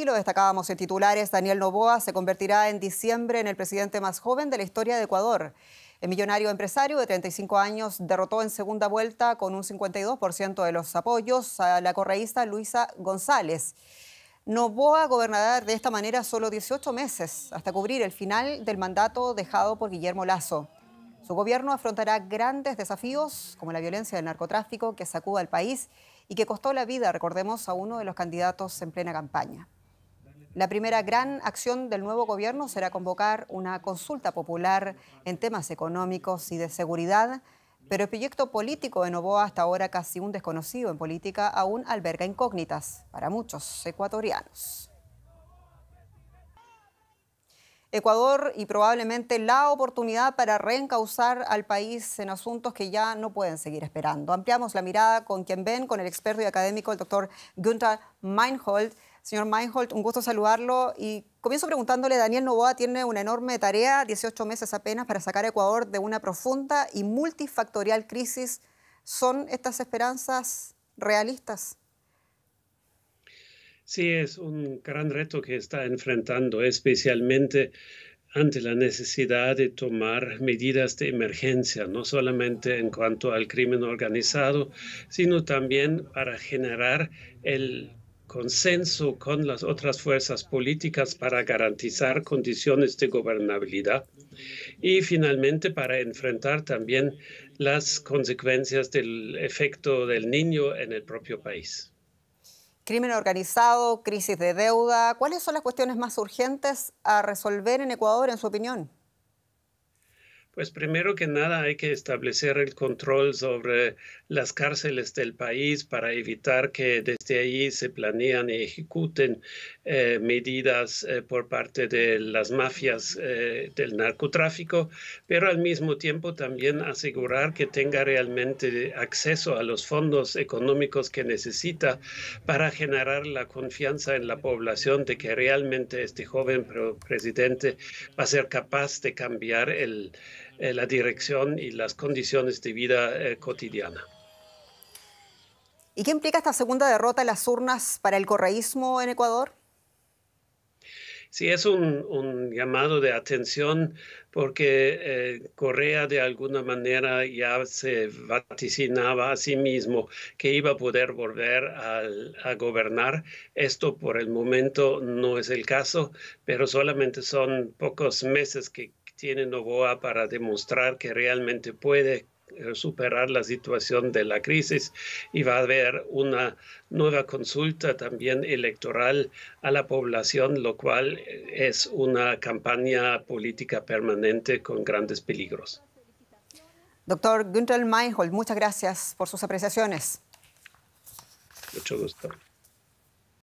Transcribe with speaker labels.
Speaker 1: Y lo destacábamos en titulares, Daniel Novoa se convertirá en diciembre en el presidente más joven de la historia de Ecuador. El millonario empresario de 35 años derrotó en segunda vuelta con un 52% de los apoyos a la correísta Luisa González. Novoa gobernará de esta manera solo 18 meses, hasta cubrir el final del mandato dejado por Guillermo Lazo. Su gobierno afrontará grandes desafíos, como la violencia del narcotráfico que sacuda al país y que costó la vida, recordemos, a uno de los candidatos en plena campaña. La primera gran acción del nuevo gobierno será convocar una consulta popular en temas económicos y de seguridad, pero el proyecto político de Novoa, hasta ahora casi un desconocido en política, aún alberga incógnitas para muchos ecuatorianos. Ecuador y probablemente la oportunidad para reencauzar al país en asuntos que ya no pueden seguir esperando. Ampliamos la mirada con quien ven, con el experto y académico, el doctor Günther Meinhold. Señor Meinhold, un gusto saludarlo y comienzo preguntándole, Daniel Novoa tiene una enorme tarea, 18 meses apenas, para sacar a Ecuador de una profunda y multifactorial crisis. ¿Son estas esperanzas realistas?
Speaker 2: Sí, es un gran reto que está enfrentando, especialmente ante la necesidad de tomar medidas de emergencia, no solamente en cuanto al crimen organizado, sino también para generar el consenso con las otras fuerzas políticas para garantizar condiciones de gobernabilidad y finalmente para enfrentar también las consecuencias del efecto del niño en el propio país.
Speaker 1: Crimen organizado, crisis de deuda, ¿cuáles son las cuestiones más urgentes a resolver en Ecuador, en su opinión?
Speaker 2: Pues primero que nada hay que establecer el control sobre las cárceles del país para evitar que desde ahí se planean y ejecuten eh, medidas eh, por parte de las mafias eh, del narcotráfico, pero al mismo tiempo también asegurar que tenga realmente acceso a los fondos económicos que necesita para generar la confianza en la población de que realmente este joven presidente va a ser capaz de cambiar el eh, la dirección y las condiciones de vida eh, cotidiana.
Speaker 1: ¿Y qué implica esta segunda derrota en las urnas para el correísmo en Ecuador?
Speaker 2: sí es un, llamado de atención porque eh, Correa de alguna manera ya se vaticinaba a sí mismo que iba a poder volver a, a gobernar. Esto por el momento no es el caso, pero solamente son pocos meses que tiene Novoa para demostrar que realmente puede eh, superar la situación de la crisis y va a haber una nueva consulta también electoral a la población, lo cual eh, es una campaña política permanente con grandes peligros.
Speaker 1: Doctor Günther Meinhold, muchas gracias por sus apreciaciones.
Speaker 2: Mucho gusto.